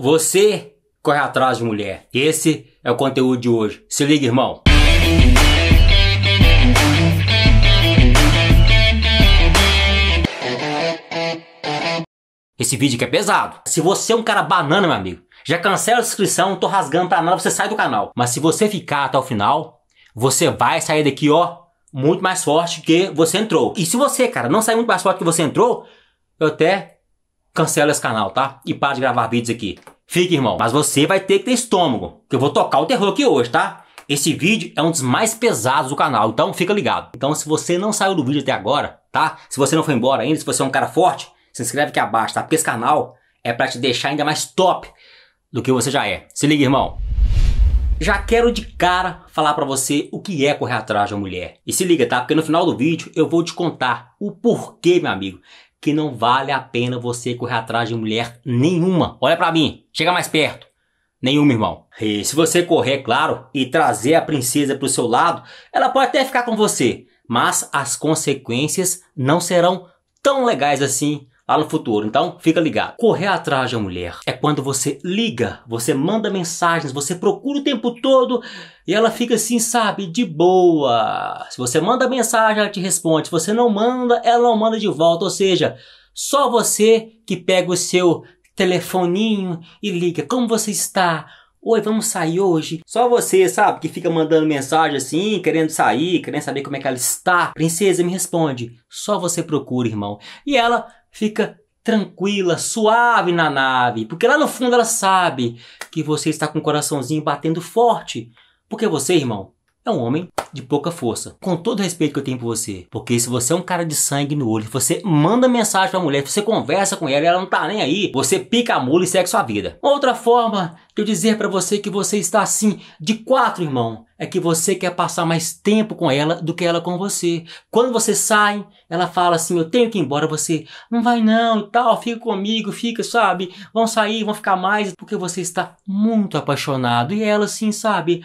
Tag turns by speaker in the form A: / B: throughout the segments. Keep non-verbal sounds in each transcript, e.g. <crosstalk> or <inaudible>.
A: Você corre atrás de mulher. Esse é o conteúdo de hoje. Se liga, irmão. Esse vídeo aqui é pesado. Se você é um cara banana, meu amigo, já cancela a inscrição, tô rasgando pra nada, você sai do canal. Mas se você ficar até o final, você vai sair daqui, ó, muito mais forte que você entrou. E se você, cara, não sair muito mais forte que você entrou, eu até Cancela esse canal, tá? E para de gravar vídeos aqui. Fique, irmão. Mas você vai ter que ter estômago, que eu vou tocar o terror aqui hoje, tá? Esse vídeo é um dos mais pesados do canal, então fica ligado. Então se você não saiu do vídeo até agora, tá? Se você não foi embora ainda, se você é um cara forte, se inscreve aqui abaixo, tá? Porque esse canal é para te deixar ainda mais top do que você já é. Se liga, irmão. Já quero de cara falar para você o que é correr atrás de uma mulher. E se liga, tá? Porque no final do vídeo eu vou te contar o porquê, meu amigo, que não vale a pena você correr atrás de mulher nenhuma. Olha para mim, chega mais perto. Nenhuma, irmão. E se você correr, claro, e trazer a princesa para o seu lado, ela pode até ficar com você, mas as consequências não serão tão legais assim no futuro. Então, fica ligado. Correr atrás da mulher é quando você liga, você manda mensagens, você procura o tempo todo e ela fica assim, sabe, de boa. Se você manda mensagem, ela te responde. Se você não manda, ela não manda de volta. Ou seja, só você que pega o seu telefoninho e liga: Como você está? Oi, vamos sair hoje? Só você, sabe, que fica mandando mensagem assim, querendo sair, querendo saber como é que ela está. Princesa, me responde. Só você procura, irmão. E ela fica tranquila, suave na nave, porque lá no fundo ela sabe que você está com o coraçãozinho batendo forte, porque você, irmão, é um homem de pouca força. Com todo o respeito que eu tenho por você, porque se você é um cara de sangue no olho, você manda mensagem pra mulher, você conversa com ela, ela não tá nem aí, você pica a mula e segue sua vida. Outra forma de eu dizer para você que você está assim de quatro, irmão, é que você quer passar mais tempo com ela do que ela com você. Quando você sai, ela fala assim: "Eu tenho que ir embora", você: "Não vai não", e tal, fica comigo, fica, sabe? Vão sair, vão ficar mais porque você está muito apaixonado. E ela assim, sabe?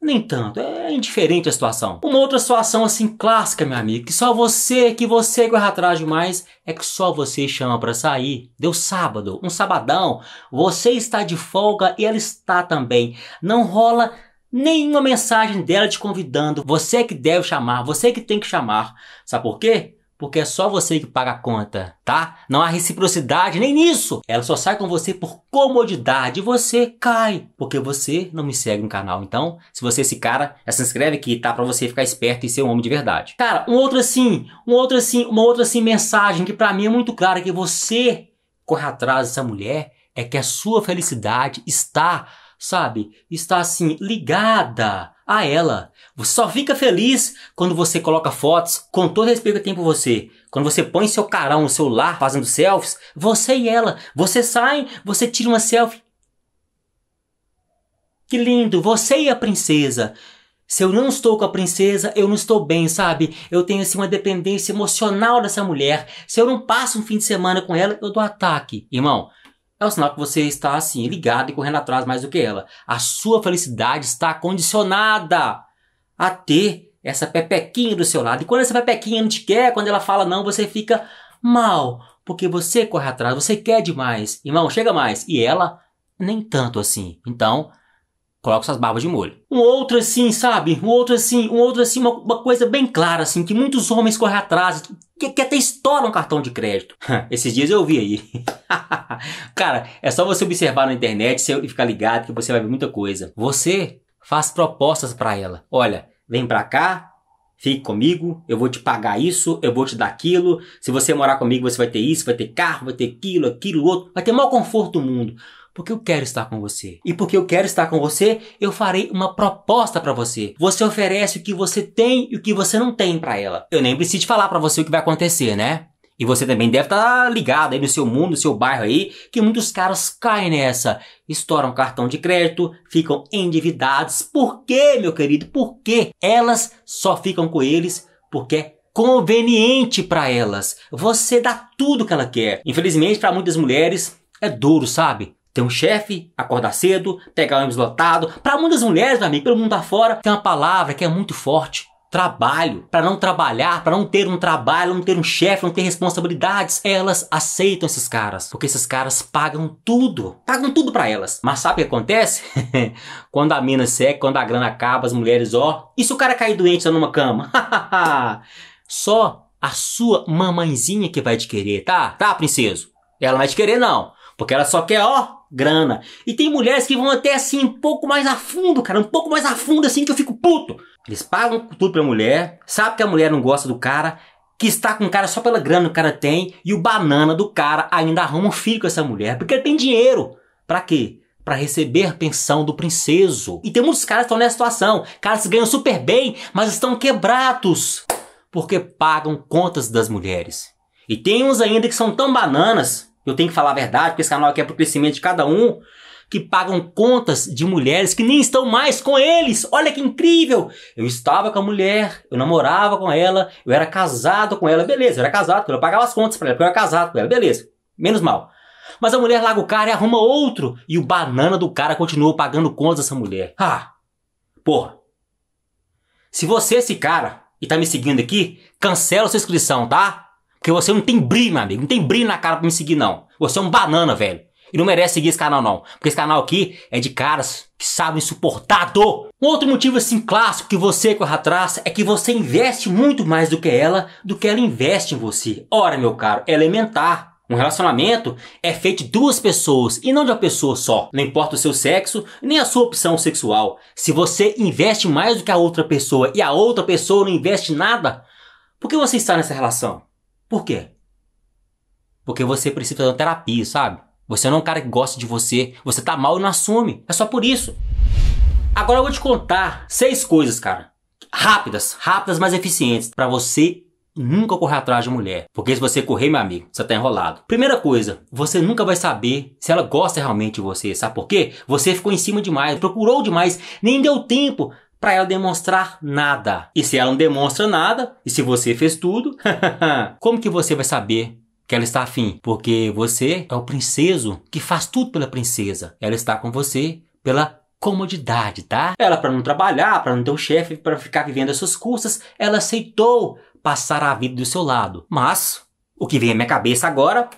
A: Nem tanto, é indiferente a situação. Uma outra situação assim clássica, meu amigo, que só você, que você corre atrás demais, é que só você chama para sair. Deu sábado, um sabadão, você está de folga e ela está também. Não rola nenhuma mensagem dela te convidando. Você é que deve chamar, você é que tem que chamar. Sabe por quê? porque é só você que paga a conta, tá? Não há reciprocidade nem nisso. Ela só sai com você por comodidade. Você cai, porque você não me segue no canal. Então, se você é esse cara, já se inscreve aqui, tá? Pra você ficar esperto e ser um homem de verdade. Cara, um outro assim, um outro assim, uma outra assim mensagem que para mim é muito clara que você corre atrás dessa mulher é que a sua felicidade está, sabe? Está assim ligada a ela. Você só fica feliz quando você coloca fotos com todo respeito que tem por você. Quando você põe seu carão no celular fazendo selfies, você e ela. Você sai, você tira uma selfie. Que lindo, você e a princesa. Se eu não estou com a princesa, eu não estou bem, sabe? Eu tenho assim uma dependência emocional dessa mulher. Se eu não passo um fim de semana com ela, eu dou ataque. Irmão, é o um sinal que você está assim ligado e correndo atrás mais do que ela. A sua felicidade está condicionada a ter essa pepequinha do seu lado. E quando essa pepequinha não te quer, quando ela fala não, você fica mal, porque você corre atrás, você quer demais. Irmão, chega mais. E ela, nem tanto assim. Então, coloca suas barbas de molho. Um outro assim, sabe? Um outro assim, um outro assim, uma, uma coisa bem clara assim, que muitos homens correm atrás, que, que até estouram cartão de crédito. <laughs> Esses dias eu vi aí. <laughs> Cara, é só você observar na internet e ficar ligado que você vai ver muita coisa. Você faz propostas para ela. Olha, vem para cá, fique comigo, eu vou te pagar isso, eu vou te dar aquilo. Se você morar comigo, você vai ter isso, vai ter carro, vai ter aquilo, aquilo, outro, vai ter maior conforto do mundo. Porque eu quero estar com você. E porque eu quero estar com você, eu farei uma proposta para você. Você oferece o que você tem e o que você não tem para ela. Eu nem preciso falar para você o que vai acontecer, né? E você também deve estar tá ligado aí no seu mundo, no seu bairro aí, que muitos caras caem nessa. Estouram cartão de crédito, ficam endividados. Por quê, meu querido? Por quê? Elas só ficam com eles porque é conveniente para elas. Você dá tudo que ela quer. Infelizmente, para muitas mulheres, é duro, sabe? Ter um chefe, acordar cedo, pegar o ônibus lotado. Para muitas mulheres, meu amigo, pelo mundo afora, tem uma palavra que é muito forte trabalho, para não trabalhar, para não ter um trabalho, não ter um chefe, não ter responsabilidades, elas aceitam esses caras, porque esses caras pagam tudo, pagam tudo para elas. Mas sabe o que acontece? <laughs> quando a mina seca, quando a grana acaba, as mulheres, ó, e se o cara cair doente tá numa cama? <laughs> Só a sua mamãezinha que vai te querer, tá? Tá, princeso? Ela não vai te querer não, porque ela só quer, ó, grana. E tem mulheres que vão até assim um pouco mais a fundo, cara, um pouco mais a fundo assim que eu fico puto. Eles pagam tudo pra mulher, sabe que a mulher não gosta do cara, que está com o cara só pela grana que o cara tem, e o banana do cara ainda arruma um filho com essa mulher, porque ele tem dinheiro. Para quê? Para receber pensão do princeso. E tem muitos caras que estão nessa situação. Caras que ganham super bem, mas estão quebrados. Porque pagam contas das mulheres. E tem uns ainda que são tão bananas, eu tenho que falar a verdade, porque esse canal aqui é pro crescimento de cada um, que pagam contas de mulheres que nem estão mais com eles. Olha que incrível! Eu estava com a mulher, eu namorava com ela, eu era casado com ela, beleza, eu era casado com ela, eu pagava as contas para ela, porque eu era casado com ela, beleza. Menos mal. Mas a mulher larga o cara e arruma outro, e o banana do cara continua pagando contas dessa mulher. Ah! Porra! Se você, é esse cara, e tá me seguindo aqui, cancela sua inscrição, tá? Porque você não tem brilho, meu amigo. Não tem brilho na cara pra me seguir, não. Você é um banana, velho. E não merece seguir esse canal não, porque esse canal aqui é de caras que sabem suportar dor. Um outro motivo assim clássico que você corre atrás é que você investe muito mais do que ela, do que ela investe em você. Ora, meu caro, é elementar. Um relacionamento é feito de duas pessoas e não de uma pessoa só. Não importa o seu sexo, nem a sua opção sexual. Se você investe mais do que a outra pessoa e a outra pessoa não investe nada, por que você está nessa relação? Por quê? Porque você precisa de uma terapia, sabe? Você não é um cara que gosta de você. Você tá mal e não assume. É só por isso. Agora eu vou te contar seis coisas, cara. Rápidas, rápidas, mas eficientes. para você nunca correr atrás de mulher. Porque se você correr, meu amigo, você tá enrolado. Primeira coisa, você nunca vai saber se ela gosta realmente de você. Sabe por quê? Você ficou em cima demais, procurou demais, nem deu tempo para ela demonstrar nada. E se ela não demonstra nada, e se você fez tudo, <laughs> como que você vai saber que ela está afim, porque você é o princeso que faz tudo pela princesa. Ela está com você pela comodidade, tá? Ela para não trabalhar, para não ter um chefe, para ficar vivendo as suas custas, ela aceitou passar a vida do seu lado. Mas o que vem à minha cabeça agora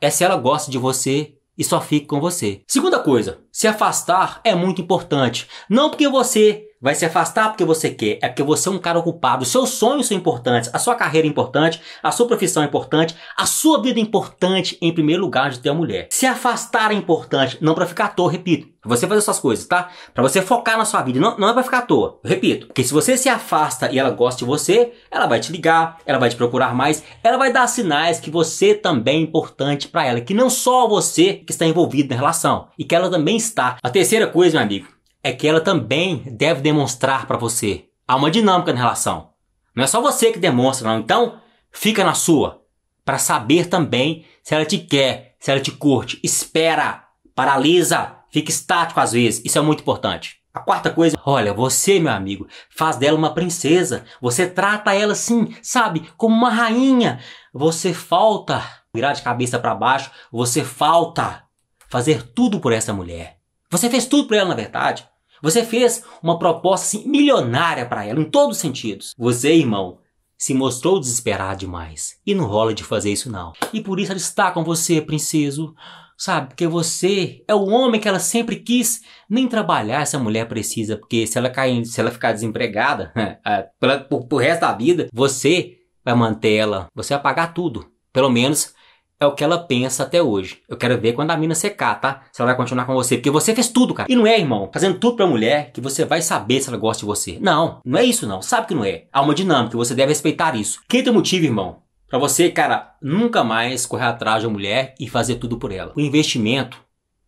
A: é se ela gosta de você e só fica com você. Segunda coisa, se afastar é muito importante, não porque você vai se afastar porque você quer, é porque você é um cara ocupado. Os seus sonhos são importantes, a sua carreira é importante, a sua profissão é importante, a sua vida é importante em primeiro lugar de ter uma mulher. Se afastar é importante, não para ficar à toa, repito. Você fazer essas coisas, tá? Para você focar na sua vida, não, não é para ficar à toa. Eu repito, porque se você se afasta e ela gosta de você, ela vai te ligar, ela vai te procurar mais, ela vai dar sinais que você também é importante para ela, que não só você que está envolvido na relação, e que ela também está. A terceira coisa, meu amigo, é que ela também deve demonstrar para você. Há uma dinâmica na relação. Não é só você que demonstra, não. Então, fica na sua. Para saber também se ela te quer, se ela te curte. Espera, paralisa, fica estático às vezes. Isso é muito importante. A quarta coisa, olha, você, meu amigo, faz dela uma princesa. Você trata ela assim, sabe, como uma rainha. Você falta virar de cabeça para baixo, você falta fazer tudo por essa mulher. Você fez tudo por ela, na verdade. Você fez uma proposta assim, milionária para ela, em todos os sentidos. Você, irmão, se mostrou desesperado demais. E não rola de fazer isso, não. E por isso ela está com você, princeso. Sabe, porque você é o homem que ela sempre quis. Nem trabalhar essa mulher precisa, porque se ela cair, se ela ficar desempregada <laughs> é, pro resto da vida, você vai manter ela. Você vai pagar tudo. Pelo menos é o que ela pensa até hoje. Eu quero ver quando a mina secar, tá? Se ela vai continuar com você. Porque você fez tudo, cara. E não é, irmão, fazendo tudo pra mulher que você vai saber se ela gosta de você. Não, não é isso, não. Sabe que não é. Há uma dinâmica, você deve respeitar isso. Quinto motivo, irmão, pra você, cara, nunca mais correr atrás de uma mulher e fazer tudo por ela. O investimento,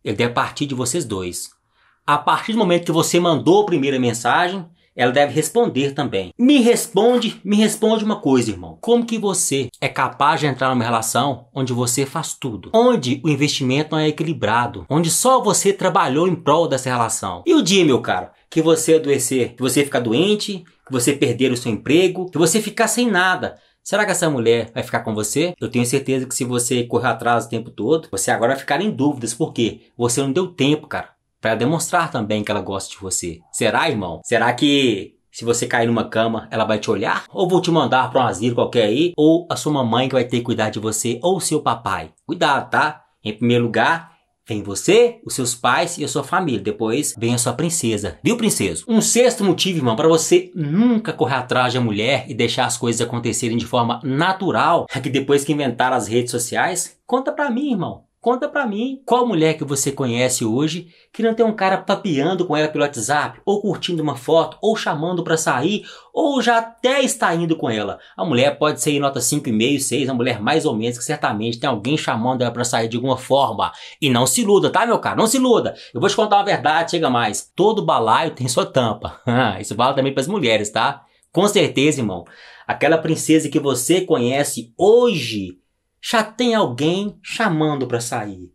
A: ele deve partir de vocês dois. A partir do momento que você mandou a primeira mensagem, ela deve responder também. Me responde, me responde uma coisa, irmão. Como que você é capaz de entrar numa relação onde você faz tudo? Onde o investimento não é equilibrado? Onde só você trabalhou em prol dessa relação? E o dia, meu cara, que você adoecer, que você ficar doente, que você perder o seu emprego, que você ficar sem nada, Será que essa mulher vai ficar com você? Eu tenho certeza que se você correr atrás o tempo todo, você agora vai ficar em dúvidas, porque você não deu tempo, cara para demonstrar também que ela gosta de você. Será, irmão? Será que se você cair numa cama, ela vai te olhar? Ou vou te mandar para um asilo qualquer aí? Ou a sua mamãe que vai ter que cuidar de você? Ou o seu papai? Cuidado, tá? Em primeiro lugar, Vem você, os seus pais e a sua família. Depois vem a sua princesa. Viu, princesa? Um sexto motivo, irmão, para você nunca correr atrás da mulher e deixar as coisas acontecerem de forma natural. É que depois que inventaram as redes sociais, conta para mim, irmão. Conta para mim qual mulher que você conhece hoje que não tem um cara papeando com ela pelo WhatsApp, ou curtindo uma foto, ou chamando para sair, ou já até está indo com ela. A mulher pode ser em nota 5,5, 6, a mulher mais ou menos que certamente tem alguém chamando ela para sair de alguma forma. E não se iluda, tá, meu cara? Não se iluda. Eu vou te contar uma verdade, chega mais. Todo balaio tem sua tampa. <laughs> Isso vale também para as mulheres, tá? Com certeza, irmão. Aquela princesa que você conhece hoje já tem alguém chamando para sair.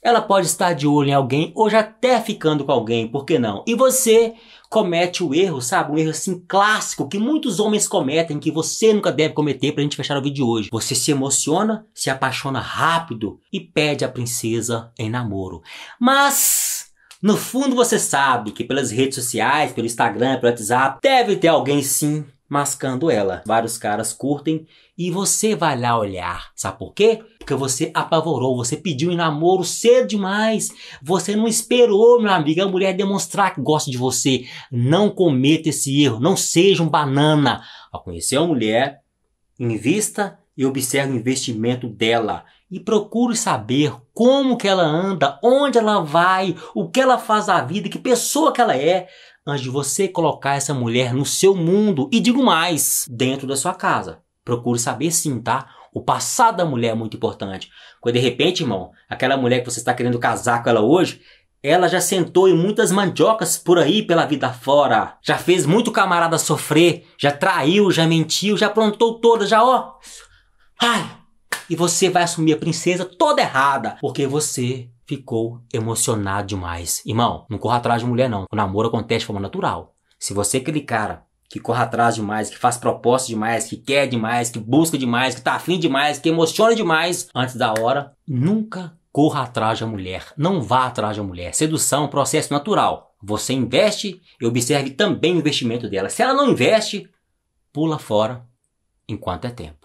A: Ela pode estar de olho em alguém ou já até ficando com alguém, por que não? E você comete o erro, sabe? Um erro assim clássico que muitos homens cometem, que você nunca deve cometer pra gente fechar o vídeo de hoje. Você se emociona, se apaixona rápido e pede a princesa em namoro. Mas no fundo você sabe que pelas redes sociais, pelo Instagram, pelo WhatsApp, deve ter alguém sim mascando ela. Vários caras curtem e você vai lá olhar. Sabe por quê? Porque você apavorou, você pediu em namoro cedo demais. Você não esperou, meu amigo, a mulher demonstrar que gosta de você. Não cometa esse erro, não seja um banana. Ao conhecer uma mulher, invista e observe o investimento dela e procure saber como que ela anda, onde ela vai, o que ela faz da vida, que pessoa que ela é, antes de você colocar essa mulher no seu mundo e digo mais, dentro da sua casa. Procure saber sim, tá? O passado da mulher é muito importante. Quando de repente, irmão, aquela mulher que você está querendo casar com ela hoje, ela já sentou em muitas mandiocas por aí pela vida fora. Já fez muito camarada sofrer, já traiu, já mentiu, já aprontou toda, já ó, Ai! E você vai assumir a princesa toda errada, porque você ficou emocionado demais. Irmão, não corra atrás de mulher, não. O namoro acontece de forma natural. Se você é aquele cara que corre atrás demais, que faz propostas demais, que quer demais, que busca demais, que tá afim demais, que emociona demais antes da hora, nunca corra atrás da mulher. Não vá atrás da mulher. Sedução é um processo natural. Você investe e observe também o investimento dela. Se ela não investe, pula fora enquanto é tempo.